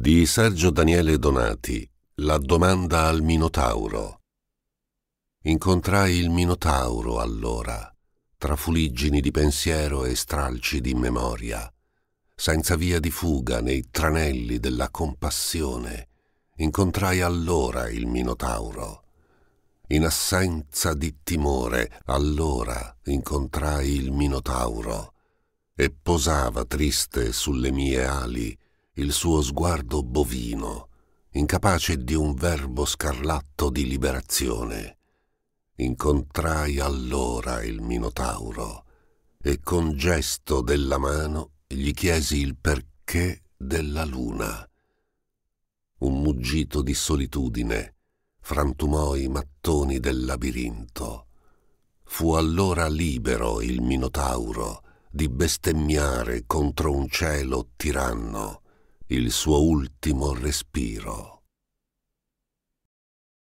di Sergio Daniele Donati La domanda al Minotauro Incontrai il Minotauro allora, tra fuliggini di pensiero e stralci di memoria, senza via di fuga nei tranelli della compassione, incontrai allora il Minotauro. In assenza di timore, allora incontrai il Minotauro e posava triste sulle mie ali il suo sguardo bovino, incapace di un verbo scarlatto di liberazione. Incontrai allora il Minotauro e con gesto della mano gli chiesi il perché della luna. Un muggito di solitudine frantumò i mattoni del labirinto. Fu allora libero il Minotauro di bestemmiare contro un cielo tiranno il suo ultimo respiro.